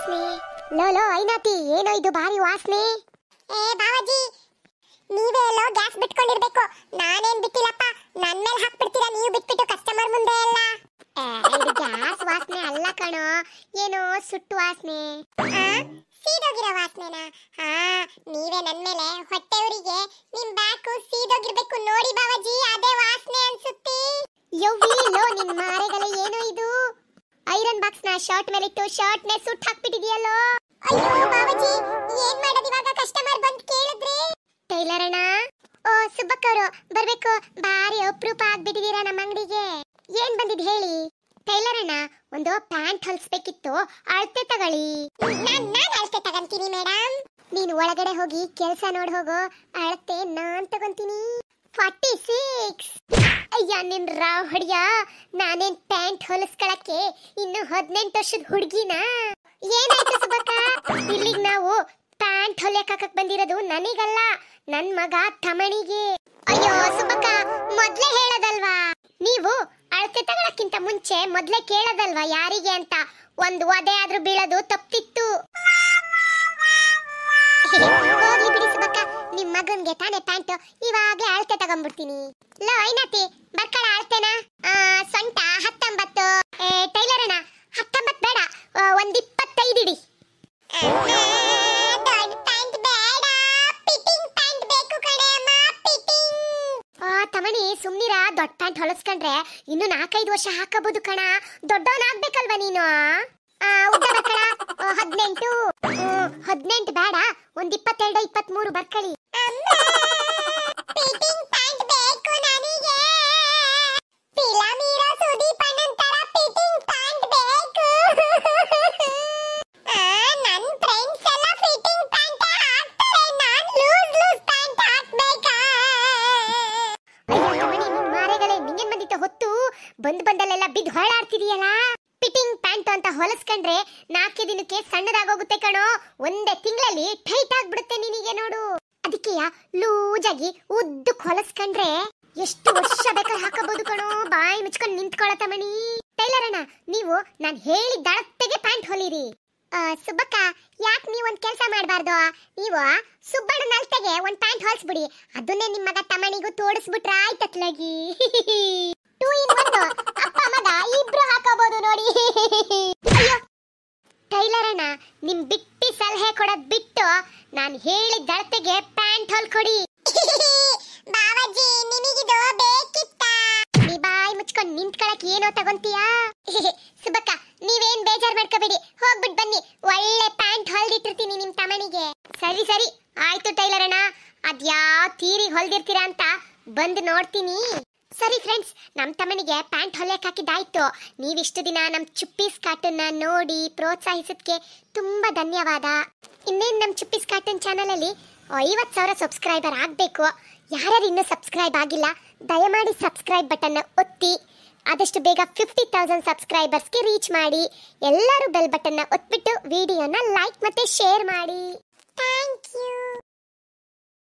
ವಾಸನೆ low low ಐನಾತಿ ಏನೋ ಇದು ಭಾರಿ ವಾಸನೆ ಏ ಬಾವಾಜಿ ನೀವೇ ಎಲ್ಲೋ ಗ್ಯಾಸ್ ಬಿಟ್ಕೊಂಡಿರ್ಬೇಕು ನಾನೇನ್ ಬಿಟ್ಟಿಲ್ಲಪ್ಪ ನನ್ನ ಮೇಲೆ ಹಾಕ್ಬಿಡ್ತೀರಾ ನೀವು ಬಿಟ್ಬಿಟ್ಟು ಕಸ್ಟಮರ್ ಮುಂದೆ ಎಲ್ಲ ಇದು ಗ್ಯಾಸ್ ವಾಸನೆ ಅಲ್ಲ ಕಣೋ ಏನೋ ಸುಟ್ಟು ವಾಸನೆ ಸೀದೋಗಿರೋ ವಾಸನೆನಾ ಹಾ ನೀವೇ ನನ್ನ ಮೇಲೆ ಹೊಟ್ಟೆಯವರಿಗೆ ನಿಮ್ ಬ್ಯಾಕ್ ಸೀದೋಗಿರ್ಬೇಕು ನೋಡಿ ಬಾವಾಜಿ ಅದೇ ವಾಸನೆ ಅನ್ಸುತ್ತೆ ಯವ್ವಿ ಲೋ ನಿನ್ ಮಾರೆಗಳು ಏನು ಇದು ಐರನ್ ಬಾಕ್ಸ್ ನ ಶರ್ಟ್ ಮೇಲೆ ಇಟ್ಟು ಶರ್ಟ್ ನೇ ಸೂಟ್ ಹಾಕ್ಬಿಟ್ಟಿದೆಯಲ್ಲೋ ಅಯ್ಯೋ ಬಾಬಾಜಿ ಏನ್ ಮಾಡೋದು ಇವಾಗ ಕಸ್ಟಮರ್ ಬಂದು ಕೇಳಿದ್ರೆ ಟೈಲರ್ ಅಣ್ಣ ಓ ಸುಬ್ಬಕ್ಕ ಅವರು ಬರ್ಬೇಕು ಬಾರಿ ಅಪ್ರೂಪ ಆಗ್ಬಿಟ್ಟಿದೀರಾ ನಮ್ಮ ಅಂಗಡಿಗೆ ಏನ್ ಬಂದಿದ್ ಹೇಳಿ ಟೈಲರ್ ಅಣ್ಣ ಒಂದು ಪ್ಯಾಂಟ್ ಹೊಲ್ಸ್ಬೇಕಿತ್ತು ಅಳತೆ ತಗೊಳ್ಳಿ ನಾನ್ ನಾನ್ ಅಳತೆ ತಗೊಂತೀನಿ ಮೇಡಮ್ ನೀನು ಒಳಗಡೆ ಹೋಗಿ ಕೆಲ್ಸ ನೋಡ್ ಹೋಗು ಅಳತೆ ನಾನ್ ತಗೊಂತೀನಿ ಫಾರ್ಟಿ ಸಿಕ್ಸ್ ಅಯ್ಯ ನಿನ್ ರಾವ್ ಹೊಡಿಯ ನಾನೇನ್ ಪ್ಯಾಂಟ್ ಹೊಲಿಸ್ಕೊಳಕ್ಕೆ ಇನ್ನು ಹದಿನೆಂಟು ವರ್ಷದ ಹುಡುಗಿನ ಏನಾಯ್ತು ಸುಬಕ ಇಲ್ಲಿಗ್ ನಾವು ಪ್ಯಾಂಟ್ ಹೊಲಿಯಕ್ ಬಂದಿರೋದು ನನಗಲ್ಲ ನನ್ ಮಗ ತಮಣಿಗೆ ಅಯ್ಯೋ ಸುಬಕ ಮೊದ್ಲೇ ಹೇಳೋದಲ್ವಾ ನೀವು ಅಳತೆ ತಗೊಳಕ್ಕಿಂತ ಮುಂಚೆ ಮೊದ್ಲೇ ಕೇಳೋದಲ್ವಾ ಯಾರಿಗೆ ಅಂತ ಒಂದು ಒದೆ ಆದ್ರೂ ಬೀಳೋದು ತಪ್ಪಿತ್ತು ಹೋಗ್ಲಿ ಬಿಡಿ ಆಗೋಗ್ಬಿಡ್ತೀನಿ ಲೋ ಐನಾತಿ ಬರ್ಕಳ ಆಳ್ತೇನ ಸೊಂಟ ಹತ್ತೊಂಬತ್ತು ಟೈಲರ್ ಅಣ್ಣ ಹತ್ತೊಂಬತ್ತು ಬೇಡ ಒಂದ್ ಇಪ್ಪತ್ತೈದು ಇಡಿ ತಮಣಿ ಸುಮ್ನಿರ ದೊಡ್ಡ ಪ್ಯಾಂಟ್ ಹೊಲಸ್ಕೊಂಡ್ರೆ ಇನ್ನು ನಾಲ್ಕೈದು ವರ್ಷ ಹಾಕಬಹುದು ಕಣ ದೊಡ್ಡವನಾಗ್ಬೇಕಲ್ವಾ ನೀನು ಉದ್ದ ಹದಿನೆಂಟು ಹದಿನೆಂಟು ಬೇಡ ಒಂದ್ ಇಪ್ಪತ್ತೆರಡು ಇಪ್ಪತ್ಮೂರು ಬರ್ಕಳಿ ಬಂದ್ ಬಂದಲ್ಲೆಲ್ಲ ಬಿದ್ದು ಹೊಳಾಡ್ತಿದೀಯಲ್ಲ ಫಿಟ್ಟಿಂಗ್ ಪ್ಯಾಂಟ್ ಅಂತ ಹೊಲಸ್ಕೊಂಡ್ರೆ ನಾಲ್ಕೇ ದಿನಕ್ಕೆ ಹೋಗುತ್ತೆ ಕಣೋ ಒಂದೇ ತಿಂಗಳಲ್ಲಿ ಟೈಟ್ ಆಗ್ಬಿಡುತ್ತೆ ನಿನಗೆ ನೋಡು ಅದಕ್ಕೆಯ ಲೂಜಾಗಿ ಉದ್ದಕ್ಕೆ ಹೊಲಸ್ಕೊಂಡ್ರೆ ಎಷ್ಟು ವರ್ಷ ಬೇಕಾದ್ರೆ ಹಾಕಬಹುದು ಕಣೋ ಬಾಯಿ ಮುಚ್ಕೊಂಡು ನಿಂತ್ಕೊಳತ್ತ ಮಣಿ ಟೈಲರ್ ಅಣ್ಣ ನೀವು ನಾನ್ ಹೇಳಿದ ದಳತ್ತೆಗೆ ಪ್ಯಾಂಟ್ ಹೊಲಿರಿ ಸುಬ್ಬಕ್ಕ ಯಾಕ್ ನೀವ್ ಒಂದ್ ಕೆಲ್ಸ ಮಾಡಬಾರ್ದು ನೀವು ಸುಬ್ಬಣ್ಣ ನಳ್ತೆಗೆ ಒಂದ್ ಪ್ಯಾಂಟ್ ಹೊಲಿಸ್ಬಿಡಿ ಅದನ್ನೇ ನಿಮ್ಮ ಮಗ ತಮಣಿಗೂ ತೋಡಿಸ್ಬಿಟ್ರ ಆಯ್ತತ್ಲಾಗಿ ಟೂ ಇನ್ ಒನ್ ಅಪ್ಪ ಮಗ ಇಬ್ರು ಹಾಕೋಬಹುದು ನೋಡಿ ಅಯ್ಯೋ ಟೈಲರ್ ಅಣ್ಣ ನಿಮ್ ಬಿಟ್ಟಿ ಸಲಹೆ ಕೊಡೋದ್ ಬಿಟ್ಟು ನಾನು ಹೇಳಿದ ಅಳತೆಗೆ ಪ್ಯಾಂಟ್ ಕೊಡಿ ಬಾವಜ್ಜಿ ನಿಮಗಿದು ಬೇಕಿತ್ತ ನೀ ಬಾಯಿ ಮುಚ್ಕೊಂಡ್ ನಿಂತ್ಕೊಳಕ್ ಏನೋ ತಗೊಂತೀಯಾ ಸುಬಕ್ಕ ನೀವೇನ್ ಬೇಜಾರ್ ಮಾಡ್ಕೋಬೇಡಿ ಹೋಗ್ಬಿಟ್ ಬನ್ನಿ ಒಳ್ಳೆ ಪ್ಯಾಂಟ್ ಹೊಲ್ದಿಟ್ಟಿರ್ತೀನಿ ನಿಮ್ ತಮ್ಮನಿಗೆ ಸರಿ ಸರಿ ಆಯ್ತು ಟೈಲರ್ ಅಣ್ಣ ಅದ್ಯಾವ ತೀರಿ ಹೊಲ್ದಿರ್ತೀರ ಅಂತ ಬಂದು ನೋಡ್ತೀನಿ ಸರಿ ಫ್ರೆಂಡ್ಸ್ ನಮ್ಮ ತಮ್ಮನಿಗೆ ಪ್ಯಾಂಟ್ ಹೊಲೆಯಕ್ಕೆ ಹಾಕಿದ್ದಾಯ್ತು ನೀವಿಷ್ಟು ದಿನ ನಮ್ಮ ಚುಪ್ಪೀಸ್ ಕಾರ್ಟನ್ನ ನೋಡಿ ಪ್ರೋತ್ಸಾಹಿಸೋದಕ್ಕೆ ತುಂಬ ಧನ್ಯವಾದ ಇನ್ನೇನು ನಮ್ಮ ಚುಪ್ಪೀಸ್ ಕಾರ್ಟನ್ ಚಾನಲಲ್ಲಿ ಐವತ್ತು ಸಾವಿರ ಸಬ್ಸ್ಕ್ರೈಬರ್ ಆಗಬೇಕು ಯಾರ್ಯಾರು ಇನ್ನೂ ಸಬ್ಸ್ಕ್ರೈಬ್ ಆಗಿಲ್ಲ ದಯಮಾಡಿ ಸಬ್ಸ್ಕ್ರೈಬ್ ಬಟನ್ನ ಒತ್ತಿ ಆದಷ್ಟು ಬೇಗ ಫಿಫ್ಟಿ ತೌಸಂಡ್ ಸಬ್ಸ್ಕ್ರೈಬರ್ಸ್ಗೆ ರೀಚ್ ಮಾಡಿ ಎಲ್ಲರೂ ಬೆಲ್ ಬಟನ್ನ ಒತ್ಬಿಟ್ಟು ವಿಡಿಯೋನ ಲೈಕ್ ಮತ್ತೆ ಶೇರ್ ಮಾಡಿ ಥ್ಯಾಂಕ್ ಯು